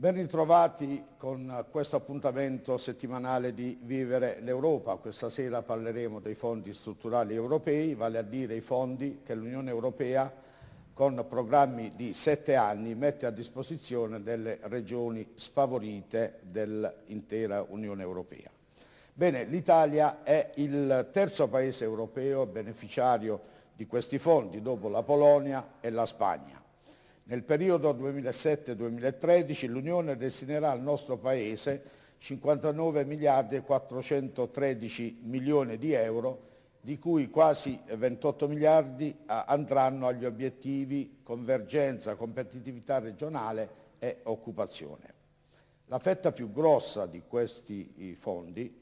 Ben ritrovati con questo appuntamento settimanale di Vivere l'Europa. Questa sera parleremo dei fondi strutturali europei, vale a dire i fondi che l'Unione Europea con programmi di sette anni mette a disposizione delle regioni sfavorite dell'intera Unione Europea. Bene, l'Italia è il terzo paese europeo beneficiario di questi fondi dopo la Polonia e la Spagna. Nel periodo 2007-2013 l'Unione destinerà al nostro Paese 59 miliardi e 413 milioni di euro, di cui quasi 28 miliardi andranno agli obiettivi convergenza, competitività regionale e occupazione. La fetta più grossa di questi fondi,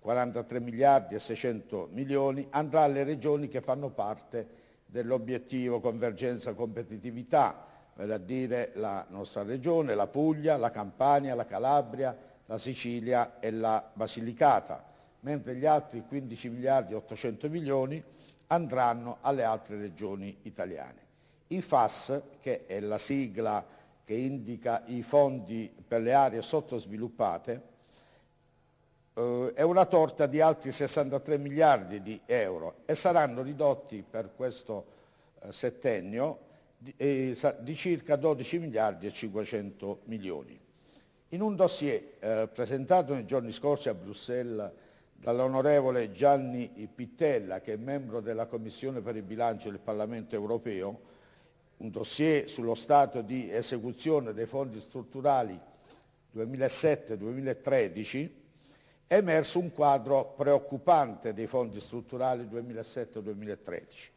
43 miliardi e 600 milioni, andrà alle regioni che fanno parte dell'obiettivo convergenza competitività, vale a dire la nostra regione, la Puglia, la Campania, la Calabria, la Sicilia e la Basilicata, mentre gli altri 15 miliardi e 800 milioni andranno alle altre regioni italiane. I FAS, che è la sigla che indica i fondi per le aree sottosviluppate, eh, è una torta di altri 63 miliardi di euro e saranno ridotti per questo eh, settennio eh, di circa 12 miliardi e 500 milioni. In un dossier eh, presentato nei giorni scorsi a Bruxelles dall'onorevole Gianni Pittella, che è membro della Commissione per il bilancio del Parlamento europeo, un dossier sullo stato di esecuzione dei fondi strutturali 2007-2013, è emerso un quadro preoccupante dei fondi strutturali 2007-2013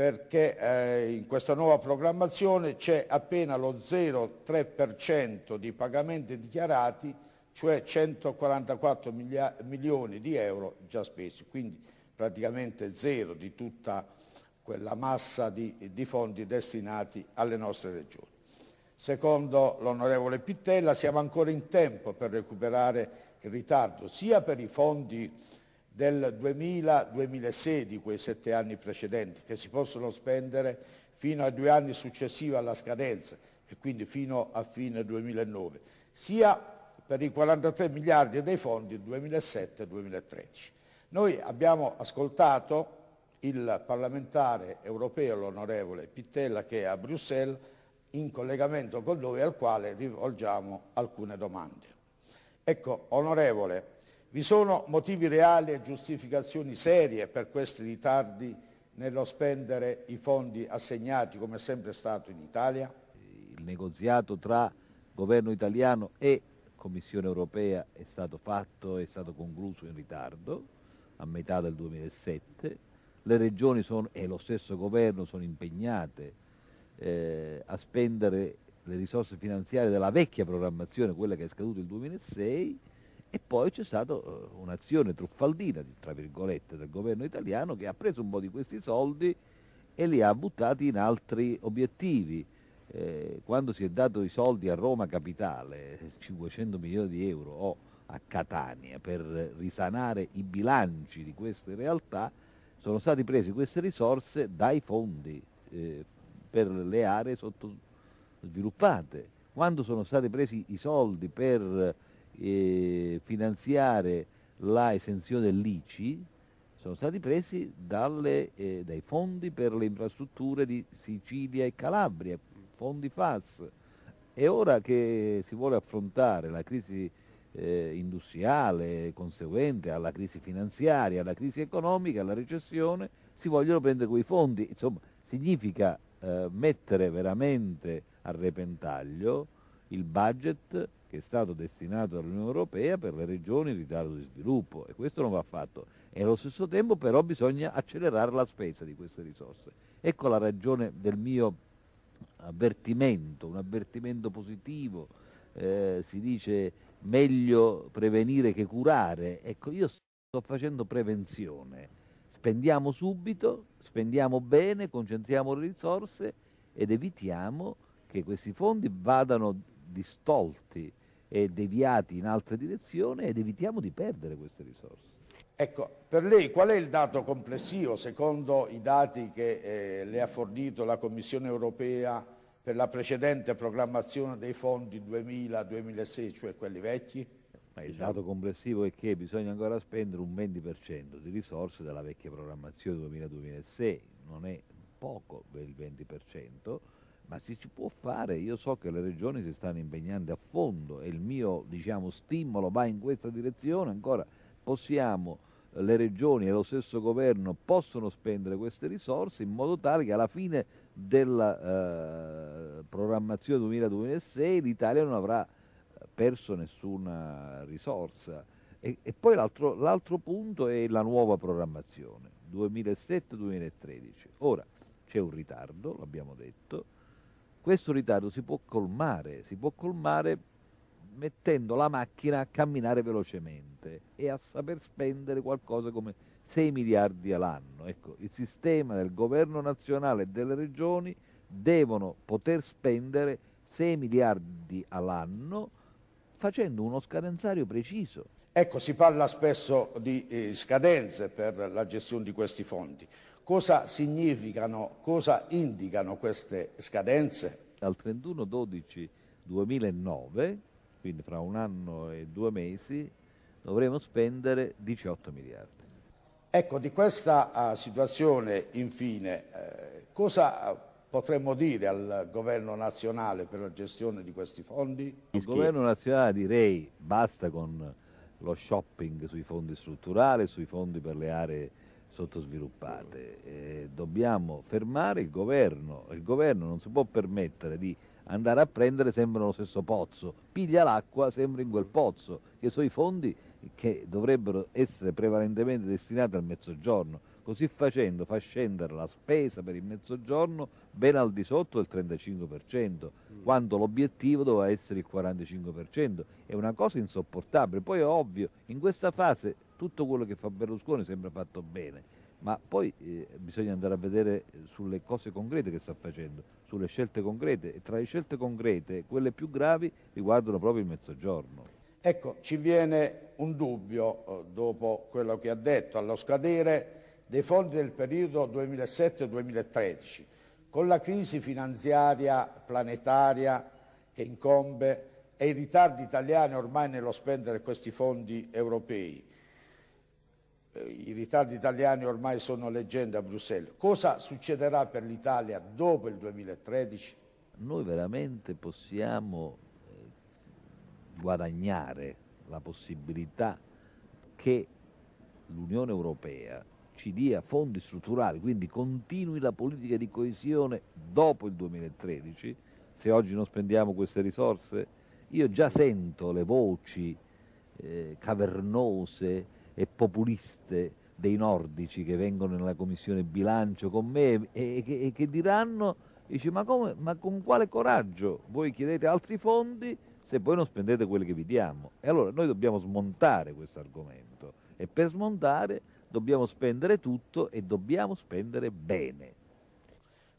perché eh, in questa nuova programmazione c'è appena lo 0,3% di pagamenti dichiarati, cioè 144 milia, milioni di euro già spesi, quindi praticamente zero di tutta quella massa di, di fondi destinati alle nostre regioni. Secondo l'onorevole Pittella siamo ancora in tempo per recuperare il ritardo sia per i fondi del 2000-2006, quei sette anni precedenti, che si possono spendere fino ai due anni successivi alla scadenza e quindi fino a fine 2009, sia per i 43 miliardi dei fondi 2007-2013. Noi abbiamo ascoltato il parlamentare europeo, l'onorevole Pittella, che è a Bruxelles, in collegamento con noi al quale rivolgiamo alcune domande. Ecco, onorevole, vi sono motivi reali e giustificazioni serie per questi ritardi nello spendere i fondi assegnati come è sempre stato in Italia? Il negoziato tra governo italiano e Commissione europea è stato fatto, è stato concluso in ritardo, a metà del 2007. Le regioni sono, e lo stesso governo sono impegnate eh, a spendere le risorse finanziarie della vecchia programmazione, quella che è scaduta il 2006 e poi c'è stata eh, un'azione truffaldina, tra virgolette, del governo italiano che ha preso un po' di questi soldi e li ha buttati in altri obiettivi. Eh, quando si è dato i soldi a Roma Capitale, 500 eh, milioni di euro, o a Catania, per risanare i bilanci di queste realtà, sono state prese queste risorse dai fondi eh, per le aree sottosviluppate. Quando sono stati presi i soldi per eh, finanziare la esenzione dell'ICI sono stati presi dalle, eh, dai fondi per le infrastrutture di Sicilia e Calabria, fondi FAS. E ora che si vuole affrontare la crisi eh, industriale conseguente alla crisi finanziaria, alla crisi economica, alla recessione, si vogliono prendere quei fondi. Insomma, significa eh, mettere veramente a repentaglio il budget che è stato destinato dall'Unione Europea per le regioni in ritardo di sviluppo e questo non va fatto. E allo stesso tempo però bisogna accelerare la spesa di queste risorse. Ecco la ragione del mio avvertimento, un avvertimento positivo, eh, si dice meglio prevenire che curare. Ecco, io sto facendo prevenzione, spendiamo subito, spendiamo bene, concentriamo le risorse ed evitiamo che questi fondi vadano distolti eh, deviati in altre direzioni ed evitiamo di perdere queste risorse. Ecco, per lei qual è il dato complessivo secondo i dati che eh, le ha fornito la Commissione europea per la precedente programmazione dei fondi 2000-2006, cioè quelli vecchi? Ma il dato complessivo è che bisogna ancora spendere un 20% di risorse della vecchia programmazione 2000-2006, non è poco il 20%, ma si, si può fare, io so che le regioni si stanno impegnando a fondo e il mio diciamo, stimolo va in questa direzione, ancora possiamo, eh, le regioni e lo stesso governo possono spendere queste risorse in modo tale che alla fine della eh, programmazione 2000-2006 l'Italia non avrà eh, perso nessuna risorsa. E, e poi l'altro punto è la nuova programmazione 2007-2013. Ora c'è un ritardo, l'abbiamo detto, questo ritardo si può colmare, si può colmare mettendo la macchina a camminare velocemente e a saper spendere qualcosa come 6 miliardi all'anno. Ecco, il sistema del governo nazionale e delle regioni devono poter spendere 6 miliardi all'anno facendo uno scadenzario preciso. Ecco, si parla spesso di eh, scadenze per la gestione di questi fondi. Cosa significano, cosa indicano queste scadenze? Dal 31-12-2009, quindi fra un anno e due mesi, dovremo spendere 18 miliardi. Ecco, di questa uh, situazione, infine, eh, cosa ah, potremmo dire al governo nazionale per la gestione di questi fondi? Il governo nazionale direi basta con lo shopping sui fondi strutturali, sui fondi per le aree sottosviluppate. Eh, dobbiamo fermare il governo, il governo non si può permettere di andare a prendere sempre nello stesso pozzo, piglia l'acqua sempre in quel pozzo, che sono i fondi che dovrebbero essere prevalentemente destinati al mezzogiorno. Così facendo fa scendere la spesa per il mezzogiorno ben al di sotto del 35%, mm. quando l'obiettivo doveva essere il 45%. È una cosa insopportabile. Poi è ovvio, in questa fase tutto quello che fa Berlusconi sembra fatto bene, ma poi eh, bisogna andare a vedere eh, sulle cose concrete che sta facendo, sulle scelte concrete e tra le scelte concrete quelle più gravi riguardano proprio il mezzogiorno. Ecco, ci viene un dubbio eh, dopo quello che ha detto allo scadere dei fondi del periodo 2007-2013, con la crisi finanziaria planetaria che incombe e i ritardi italiani ormai nello spendere questi fondi europei eh, i ritardi italiani ormai sono leggenda a Bruxelles. Cosa succederà per l'Italia dopo il 2013? Noi veramente possiamo eh, guadagnare la possibilità che l'Unione Europea ci dia fondi strutturali, quindi continui la politica di coesione dopo il 2013. Se oggi non spendiamo queste risorse, io già sento le voci eh, cavernose e populiste dei nordici che vengono nella commissione bilancio con me e, e, e che diranno, dice, ma, come, ma con quale coraggio voi chiedete altri fondi se poi non spendete quelli che vi diamo? E allora noi dobbiamo smontare questo argomento e per smontare dobbiamo spendere tutto e dobbiamo spendere bene.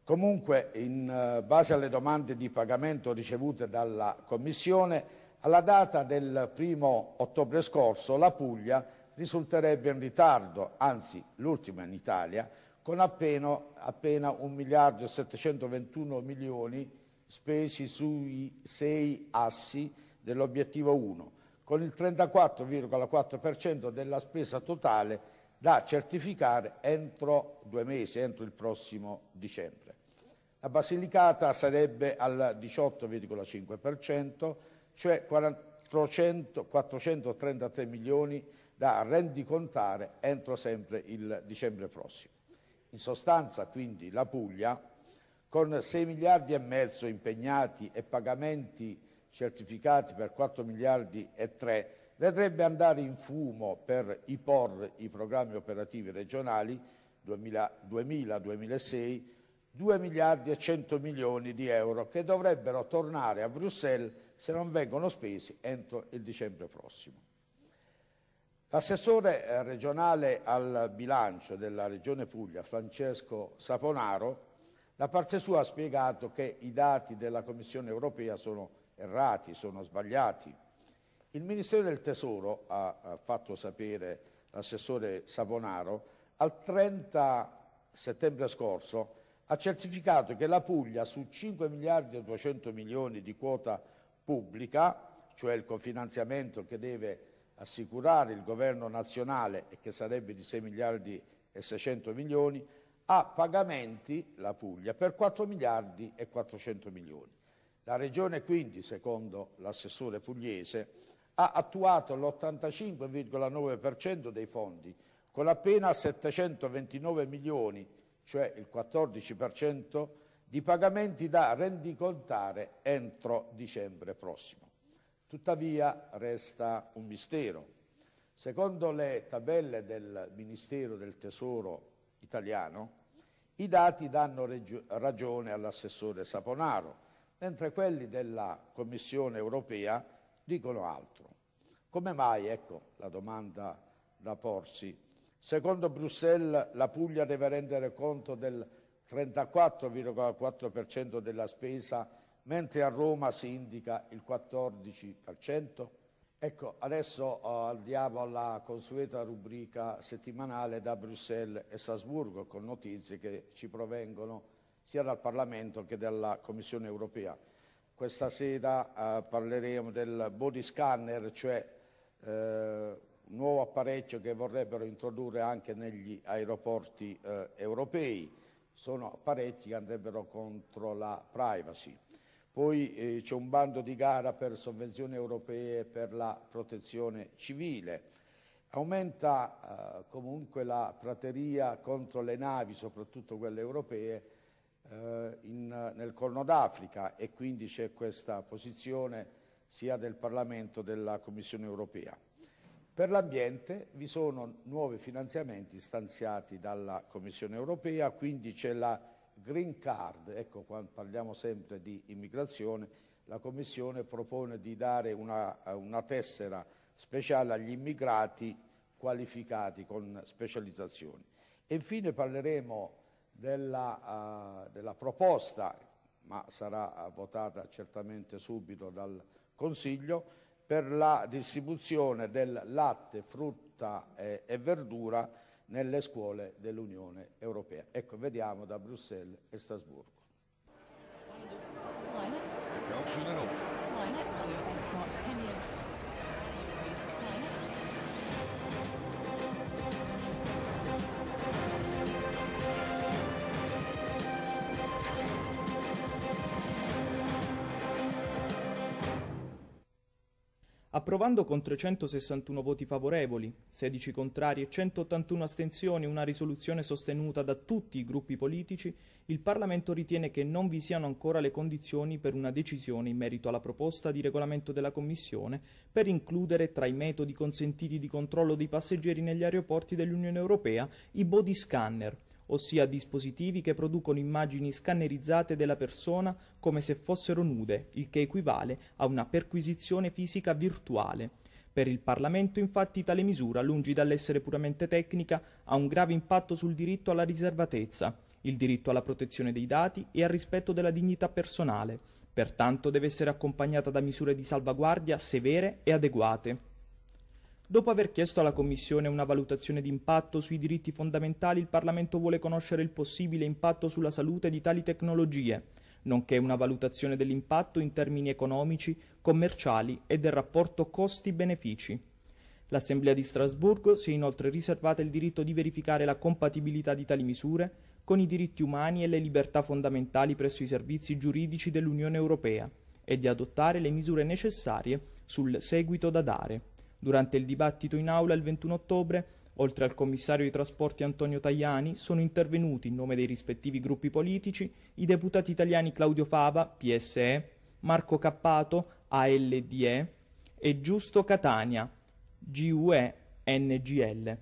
Comunque, in eh, base alle domande di pagamento ricevute dalla Commissione, alla data del primo ottobre scorso la Puglia risulterebbe in ritardo, anzi l'ultima in Italia, con appena, appena 1 miliardo e 721 milioni spesi sui sei assi dell'obiettivo 1, con il 34,4% della spesa totale da certificare entro due mesi, entro il prossimo dicembre. La Basilicata sarebbe al 18,5%, cioè 400, 433 milioni da rendicontare entro sempre il dicembre prossimo. In sostanza, quindi, la Puglia, con 6 miliardi e mezzo impegnati e pagamenti certificati per 4 miliardi e 3, vedrebbe andare in fumo per i POR, i programmi operativi regionali 2000-2006, 2 miliardi e 100 milioni di euro che dovrebbero tornare a Bruxelles se non vengono spesi entro il dicembre prossimo. L'assessore eh, regionale al bilancio della Regione Puglia, Francesco Saponaro, da parte sua ha spiegato che i dati della Commissione europea sono errati, sono sbagliati. Il Ministero del Tesoro, ha fatto sapere l'assessore Saponaro, al 30 settembre scorso ha certificato che la Puglia su 5 miliardi e 200 milioni di quota pubblica, cioè il cofinanziamento che deve assicurare il governo nazionale, e che sarebbe di 6 miliardi e 600 milioni, a pagamenti la Puglia per 4 miliardi e 400 milioni. La Regione quindi, secondo l'assessore pugliese, ha attuato l'85,9% dei fondi, con appena 729 milioni, cioè il 14%, di pagamenti da rendicontare entro dicembre prossimo. Tuttavia resta un mistero. Secondo le tabelle del Ministero del Tesoro italiano, i dati danno ragione all'assessore Saponaro, mentre quelli della Commissione europea dicono altro. Come mai, ecco la domanda da porsi, secondo Bruxelles la Puglia deve rendere conto del 34,4% della spesa mentre a Roma si indica il 14%. Ecco, adesso eh, andiamo alla consueta rubrica settimanale da Bruxelles e Strasburgo con notizie che ci provengono sia dal Parlamento che dalla Commissione europea. Questa sera eh, parleremo del body scanner, cioè eh, un nuovo apparecchio che vorrebbero introdurre anche negli aeroporti eh, europei. Sono apparecchi che andrebbero contro la privacy. Poi eh, c'è un bando di gara per sovvenzioni europee per la protezione civile. Aumenta eh, comunque la prateria contro le navi, soprattutto quelle europee, eh, in, nel Corno d'Africa e quindi c'è questa posizione sia del Parlamento che della Commissione europea. Per l'ambiente vi sono nuovi finanziamenti stanziati dalla Commissione europea, quindi c'è la green card, ecco quando parliamo sempre di immigrazione, la Commissione propone di dare una, una tessera speciale agli immigrati qualificati con specializzazioni. E infine parleremo della, uh, della proposta, ma sarà votata certamente subito dal Consiglio, per la distribuzione del latte, frutta e, e verdura nelle scuole dell'Unione Europea. Ecco, vediamo da Bruxelles e Strasburgo. approvando con 361 voti favorevoli, 16 contrari e 181 astensioni una risoluzione sostenuta da tutti i gruppi politici, il Parlamento ritiene che non vi siano ancora le condizioni per una decisione in merito alla proposta di regolamento della Commissione per includere tra i metodi consentiti di controllo dei passeggeri negli aeroporti dell'Unione Europea i body scanner, ossia dispositivi che producono immagini scannerizzate della persona come se fossero nude, il che equivale a una perquisizione fisica virtuale. Per il Parlamento infatti tale misura, lungi dall'essere puramente tecnica, ha un grave impatto sul diritto alla riservatezza, il diritto alla protezione dei dati e al rispetto della dignità personale. Pertanto deve essere accompagnata da misure di salvaguardia severe e adeguate. Dopo aver chiesto alla Commissione una valutazione d'impatto sui diritti fondamentali, il Parlamento vuole conoscere il possibile impatto sulla salute di tali tecnologie, nonché una valutazione dell'impatto in termini economici, commerciali e del rapporto costi-benefici. L'Assemblea di Strasburgo si è inoltre riservata il diritto di verificare la compatibilità di tali misure con i diritti umani e le libertà fondamentali presso i servizi giuridici dell'Unione Europea e di adottare le misure necessarie sul seguito da dare. Durante il dibattito in aula il 21 ottobre, oltre al commissario dei trasporti Antonio Tajani, sono intervenuti in nome dei rispettivi gruppi politici i deputati italiani Claudio Fava, PSE, Marco Cappato, ALDE e Giusto Catania, GUE NGL.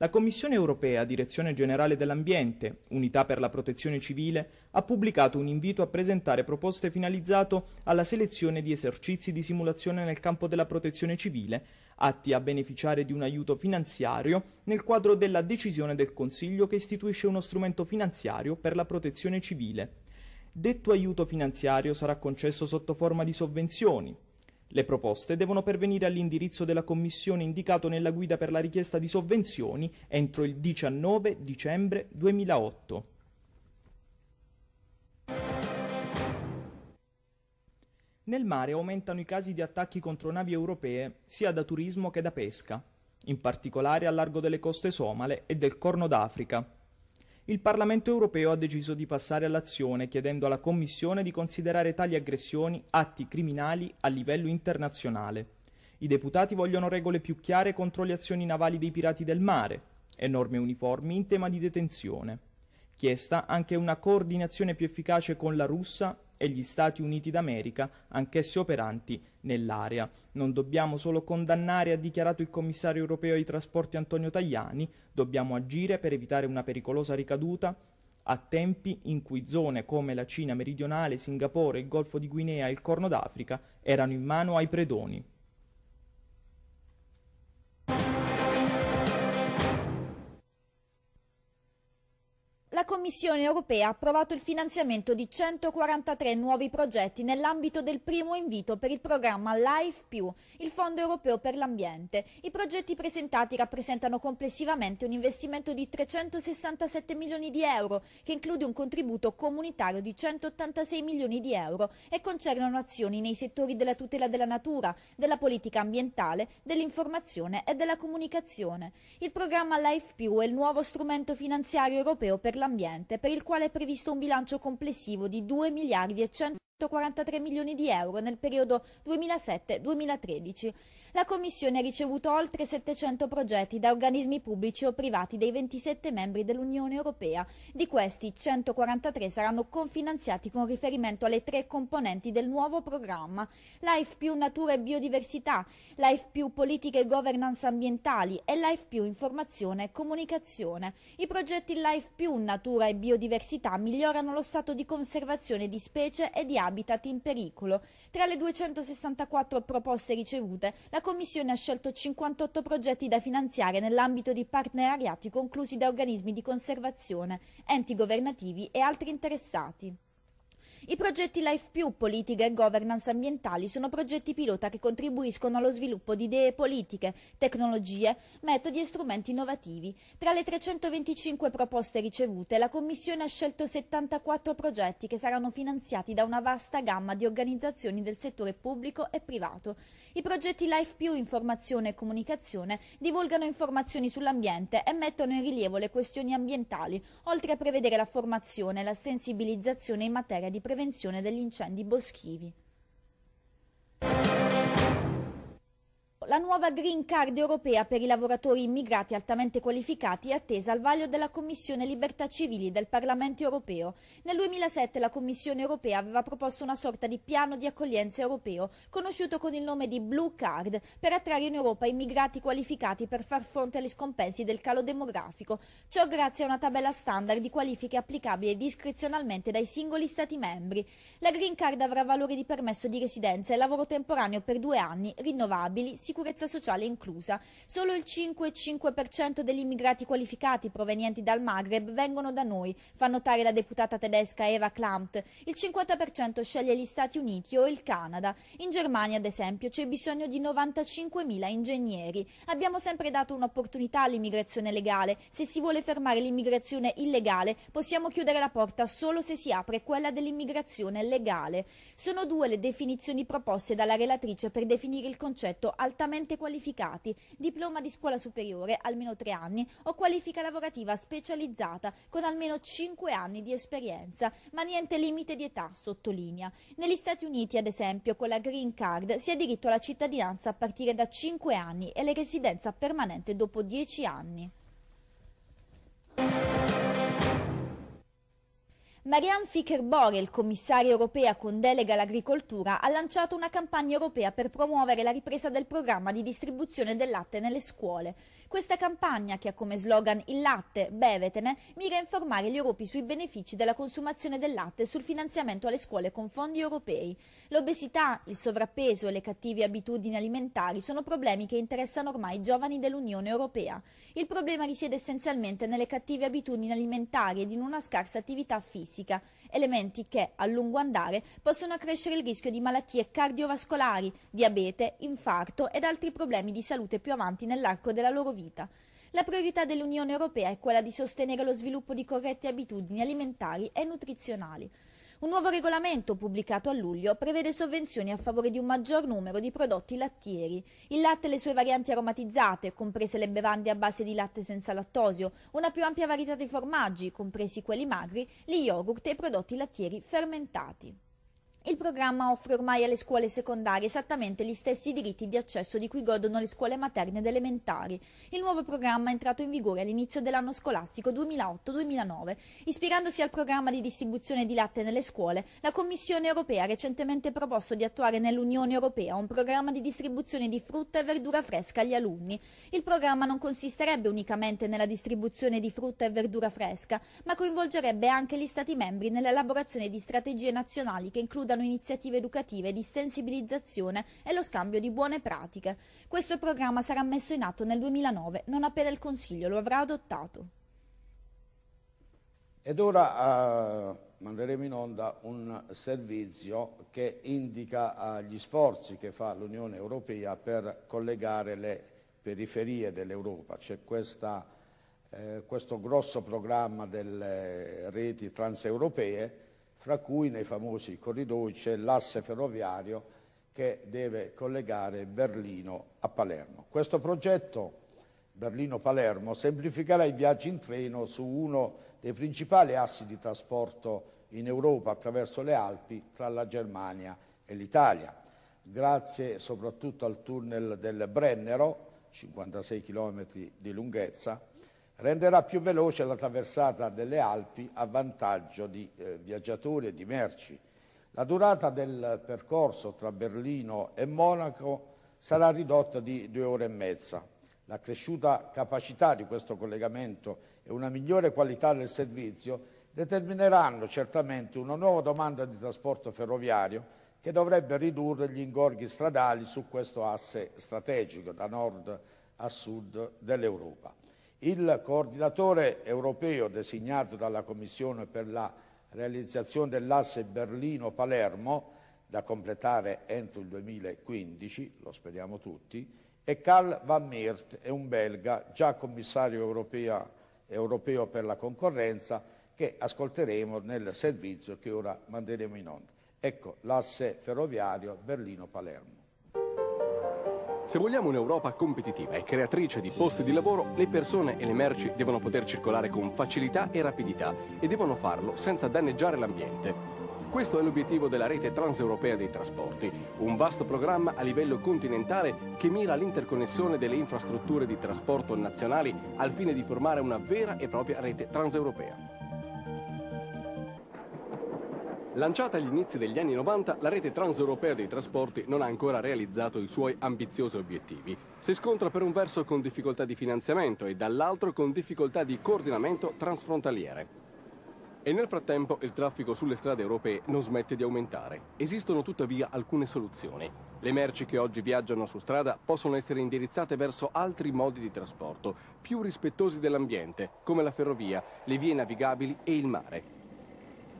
La Commissione europea, Direzione Generale dell'Ambiente, Unità per la Protezione Civile, ha pubblicato un invito a presentare proposte finalizzato alla selezione di esercizi di simulazione nel campo della protezione civile, atti a beneficiare di un aiuto finanziario nel quadro della decisione del Consiglio che istituisce uno strumento finanziario per la protezione civile. Detto aiuto finanziario sarà concesso sotto forma di sovvenzioni, le proposte devono pervenire all'indirizzo della Commissione indicato nella guida per la richiesta di sovvenzioni entro il 19 dicembre 2008. Nel mare aumentano i casi di attacchi contro navi europee sia da turismo che da pesca, in particolare a largo delle coste somale e del Corno d'Africa il Parlamento europeo ha deciso di passare all'azione chiedendo alla Commissione di considerare tali aggressioni atti criminali a livello internazionale. I deputati vogliono regole più chiare contro le azioni navali dei pirati del mare e norme uniformi in tema di detenzione. Chiesta anche una coordinazione più efficace con la Russia e gli Stati Uniti d'America, anch'essi operanti nell'area. Non dobbiamo solo condannare, ha dichiarato il commissario europeo ai trasporti Antonio Tajani, dobbiamo agire per evitare una pericolosa ricaduta a tempi in cui zone come la Cina meridionale, Singapore, il Golfo di Guinea e il Corno d'Africa erano in mano ai predoni. Commissione europea ha approvato il finanziamento di 143 nuovi progetti nell'ambito del primo invito per il programma LIFE+, il Fondo Europeo per l'Ambiente. I progetti presentati rappresentano complessivamente un investimento di 367 milioni di euro, che include un contributo comunitario di 186 milioni di euro e concernono azioni nei settori della tutela della natura, della politica ambientale, dell'informazione e della comunicazione. Il programma LIFE+, è il nuovo strumento finanziario europeo per l'ambiente ambiente, per il quale è previsto un bilancio complessivo di 2 miliardi e 100 143 milioni di euro nel periodo 2007-2013. La Commissione ha ricevuto oltre 700 progetti da organismi pubblici o privati dei 27 membri dell'Unione Europea. Di questi 143 saranno cofinanziati con riferimento alle tre componenti del nuovo programma Life più natura e biodiversità, Life più politiche e governance ambientali e Life più informazione e comunicazione. I progetti Life più natura e biodiversità migliorano lo stato di conservazione di specie e di altri habitat in pericolo. Tra le 264 proposte ricevute, la Commissione ha scelto 58 progetti da finanziare nell'ambito di partenariati conclusi da organismi di conservazione, enti governativi e altri interessati. I progetti Life più, politica e governance ambientali sono progetti pilota che contribuiscono allo sviluppo di idee politiche, tecnologie, metodi e strumenti innovativi. Tra le 325 proposte ricevute, la Commissione ha scelto 74 progetti che saranno finanziati da una vasta gamma di organizzazioni del settore pubblico e privato. I progetti Life più, informazione e comunicazione divulgano informazioni sull'ambiente e mettono in rilievo le questioni ambientali, oltre a prevedere la formazione e la sensibilizzazione in materia di prevenzione degli incendi boschivi. La nuova green card europea per i lavoratori immigrati altamente qualificati è attesa al vaglio della Commissione Libertà Civili del Parlamento europeo. Nel 2007 la Commissione europea aveva proposto una sorta di piano di accoglienza europeo, conosciuto con il nome di Blue Card, per attrarre in Europa immigrati qualificati per far fronte agli scompensi del calo demografico. Ciò grazie a una tabella standard di qualifiche applicabili discrezionalmente dai singoli Stati membri. La green card avrà valori di permesso di residenza e lavoro temporaneo per due anni, rinnovabili, sicuramente sicurezza sociale inclusa. Solo il 5,5% degli immigrati qualificati provenienti dal Maghreb vengono da noi, fa notare la deputata tedesca Eva Klamt. Il 50% sceglie gli Stati Uniti o il Canada. In Germania, ad esempio, c'è bisogno di 95.000 ingegneri. Abbiamo sempre dato un'opportunità all'immigrazione legale. Se si vuole fermare l'immigrazione illegale, possiamo chiudere la porta solo se si apre quella dell'immigrazione legale. Sono due le definizioni proposte dalla relatrice per definire il concetto altamente altamente qualificati, diploma di scuola superiore, almeno 3 anni, o qualifica lavorativa specializzata con almeno 5 anni di esperienza, ma niente limite di età, sottolinea. Negli Stati Uniti, ad esempio, con la Green Card si ha diritto alla cittadinanza a partire da 5 anni e la residenza permanente dopo 10 anni. Marianne Fickerbore, il commissario europea con delega all'agricoltura, ha lanciato una campagna europea per promuovere la ripresa del programma di distribuzione del latte nelle scuole. Questa campagna, che ha come slogan Il latte, bevetene, mira a informare gli europei sui benefici della consumazione del latte e sul finanziamento alle scuole con fondi europei. L'obesità, il sovrappeso e le cattive abitudini alimentari sono problemi che interessano ormai i giovani dell'Unione Europea. Il problema risiede essenzialmente nelle cattive abitudini alimentari ed in una scarsa attività fisica fisica, elementi che a lungo andare possono accrescere il rischio di malattie cardiovascolari, diabete, infarto ed altri problemi di salute più avanti nell'arco della loro vita. La priorità dell'Unione Europea è quella di sostenere lo sviluppo di corrette abitudini alimentari e nutrizionali. Un nuovo regolamento pubblicato a luglio prevede sovvenzioni a favore di un maggior numero di prodotti lattieri. Il latte e le sue varianti aromatizzate, comprese le bevande a base di latte senza lattosio, una più ampia varietà di formaggi, compresi quelli magri, gli yogurt e i prodotti lattieri fermentati. Il programma offre ormai alle scuole secondarie esattamente gli stessi diritti di accesso di cui godono le scuole materne ed elementari. Il nuovo programma è entrato in vigore all'inizio dell'anno scolastico 2008-2009. Ispirandosi al programma di distribuzione di latte nelle scuole, la Commissione europea ha recentemente proposto di attuare nell'Unione europea un programma di distribuzione di frutta e verdura fresca agli alunni. Il programma non consisterebbe unicamente nella distribuzione di frutta e verdura fresca, ma coinvolgerebbe anche gli Stati membri nell'elaborazione di strategie nazionali che includano promuovano iniziative educative di sensibilizzazione e lo scambio di buone pratiche. Questo programma sarà messo in atto nel 2009, non appena il Consiglio lo avrà adottato. Ed ora eh, manderemo in onda un servizio che indica eh, gli sforzi che fa l'Unione Europea per collegare le periferie dell'Europa. C'è eh, questo grosso programma delle reti transeuropee fra cui nei famosi corridoi c'è l'asse ferroviario che deve collegare Berlino a Palermo. Questo progetto Berlino-Palermo semplificherà i viaggi in treno su uno dei principali assi di trasporto in Europa attraverso le Alpi tra la Germania e l'Italia. Grazie soprattutto al tunnel del Brennero, 56 km di lunghezza, renderà più veloce la traversata delle Alpi a vantaggio di eh, viaggiatori e di merci. La durata del percorso tra Berlino e Monaco sarà ridotta di due ore e mezza. La cresciuta capacità di questo collegamento e una migliore qualità del servizio determineranno certamente una nuova domanda di trasporto ferroviario che dovrebbe ridurre gli ingorghi stradali su questo asse strategico da nord a sud dell'Europa. Il coordinatore europeo designato dalla Commissione per la realizzazione dell'asse Berlino-Palermo, da completare entro il 2015, lo speriamo tutti, e Karl Van Meert è un belga già commissario europea, europeo per la concorrenza che ascolteremo nel servizio che ora manderemo in onda. Ecco l'asse ferroviario Berlino-Palermo. Se vogliamo un'Europa competitiva e creatrice di posti di lavoro, le persone e le merci devono poter circolare con facilità e rapidità e devono farlo senza danneggiare l'ambiente. Questo è l'obiettivo della rete transeuropea dei trasporti, un vasto programma a livello continentale che mira all'interconnessione delle infrastrutture di trasporto nazionali al fine di formare una vera e propria rete transeuropea. Lanciata agli inizi degli anni 90, la rete transeuropea dei trasporti non ha ancora realizzato i suoi ambiziosi obiettivi. Si scontra per un verso con difficoltà di finanziamento e dall'altro con difficoltà di coordinamento transfrontaliere. E nel frattempo il traffico sulle strade europee non smette di aumentare. Esistono tuttavia alcune soluzioni. Le merci che oggi viaggiano su strada possono essere indirizzate verso altri modi di trasporto, più rispettosi dell'ambiente, come la ferrovia, le vie navigabili e il mare.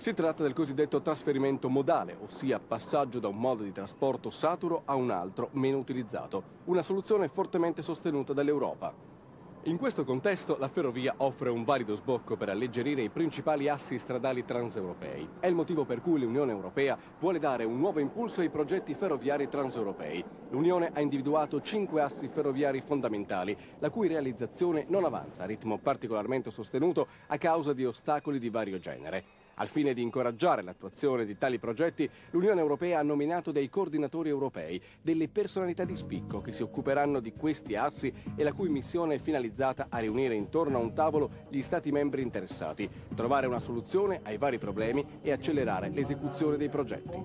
Si tratta del cosiddetto trasferimento modale, ossia passaggio da un modo di trasporto saturo a un altro meno utilizzato, una soluzione fortemente sostenuta dall'Europa. In questo contesto la ferrovia offre un valido sbocco per alleggerire i principali assi stradali transeuropei. È il motivo per cui l'Unione Europea vuole dare un nuovo impulso ai progetti ferroviari transeuropei. L'Unione ha individuato cinque assi ferroviari fondamentali, la cui realizzazione non avanza a ritmo particolarmente sostenuto a causa di ostacoli di vario genere. Al fine di incoraggiare l'attuazione di tali progetti, l'Unione Europea ha nominato dei coordinatori europei, delle personalità di spicco che si occuperanno di questi assi e la cui missione è finalizzata a riunire intorno a un tavolo gli Stati membri interessati, trovare una soluzione ai vari problemi e accelerare l'esecuzione dei progetti.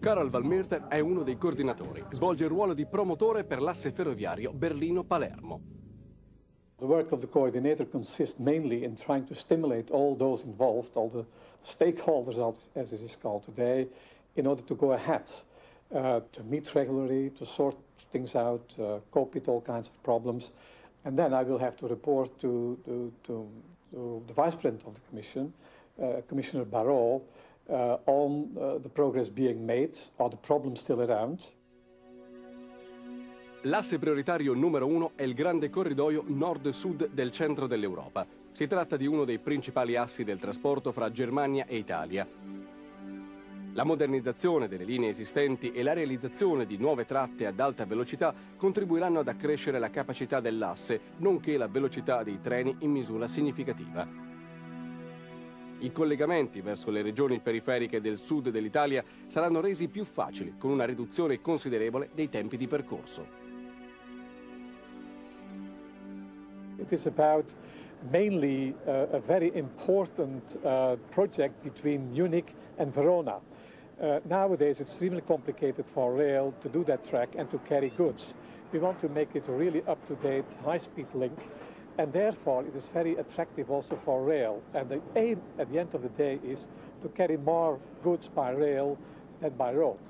Karol Valmirter è uno dei coordinatori. Svolge il ruolo di promotore per l'asse ferroviario Berlino-Palermo. The work of the coordinator consists mainly in trying to stimulate all those involved, all the stakeholders, as it is called today, in order to go ahead, uh, to meet regularly, to sort things out, uh, cope with all kinds of problems. And then I will have to report to, to, to, to the vice president of the commission, uh, Commissioner Barrot, uh, on uh, the progress being made or the problems still around. L'asse prioritario numero uno è il grande corridoio nord-sud del centro dell'Europa. Si tratta di uno dei principali assi del trasporto fra Germania e Italia. La modernizzazione delle linee esistenti e la realizzazione di nuove tratte ad alta velocità contribuiranno ad accrescere la capacità dell'asse, nonché la velocità dei treni in misura significativa. I collegamenti verso le regioni periferiche del sud dell'Italia saranno resi più facili con una riduzione considerevole dei tempi di percorso. It is about mainly uh, a very important uh, project between Munich and Verona. Uh, nowadays, it's extremely complicated for rail to do that track and to carry goods. We want to make it really up-to-date, high-speed link, and therefore it is very attractive also for rail. And the aim at the end of the day is to carry more goods by rail than by road.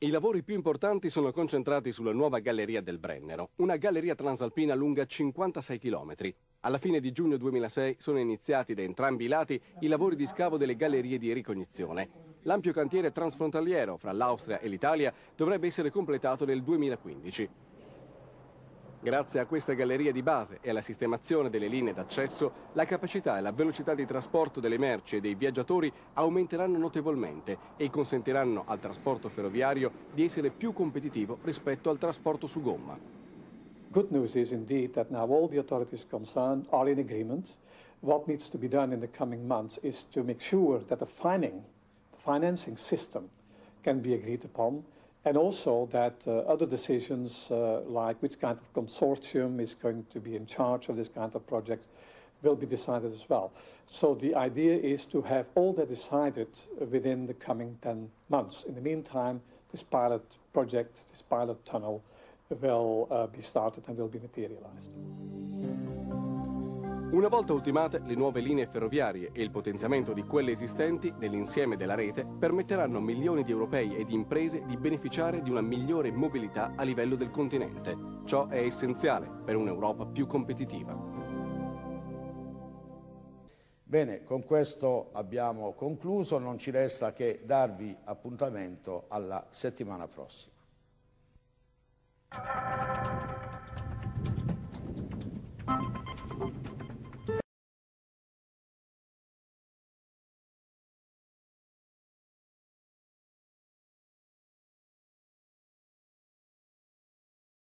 I lavori più importanti sono concentrati sulla nuova galleria del Brennero, una galleria transalpina lunga 56 km. Alla fine di giugno 2006 sono iniziati da entrambi i lati i lavori di scavo delle gallerie di ricognizione. L'ampio cantiere transfrontaliero fra l'Austria e l'Italia dovrebbe essere completato nel 2015. Grazie a queste gallerie di base e alla sistemazione delle linee d'accesso, la capacità e la velocità di trasporto delle merci e dei viaggiatori aumenteranno notevolmente e consentiranno al trasporto ferroviario di essere più competitivo rispetto al trasporto su gomma. Good news is indeed that now all the authorities concerned are in agreement. What needs to be done in the coming months is to make sure that the, fining, the financing system can be agreed upon. and also that uh, other decisions uh, like which kind of consortium is going to be in charge of this kind of project, will be decided as well. So the idea is to have all that decided within the coming 10 months. In the meantime, this pilot project, this pilot tunnel will uh, be started and will be materialized. Una volta ultimate, le nuove linee ferroviarie e il potenziamento di quelle esistenti nell'insieme della rete permetteranno a milioni di europei e di imprese di beneficiare di una migliore mobilità a livello del continente. Ciò è essenziale per un'Europa più competitiva. Bene, con questo abbiamo concluso, non ci resta che darvi appuntamento alla settimana prossima.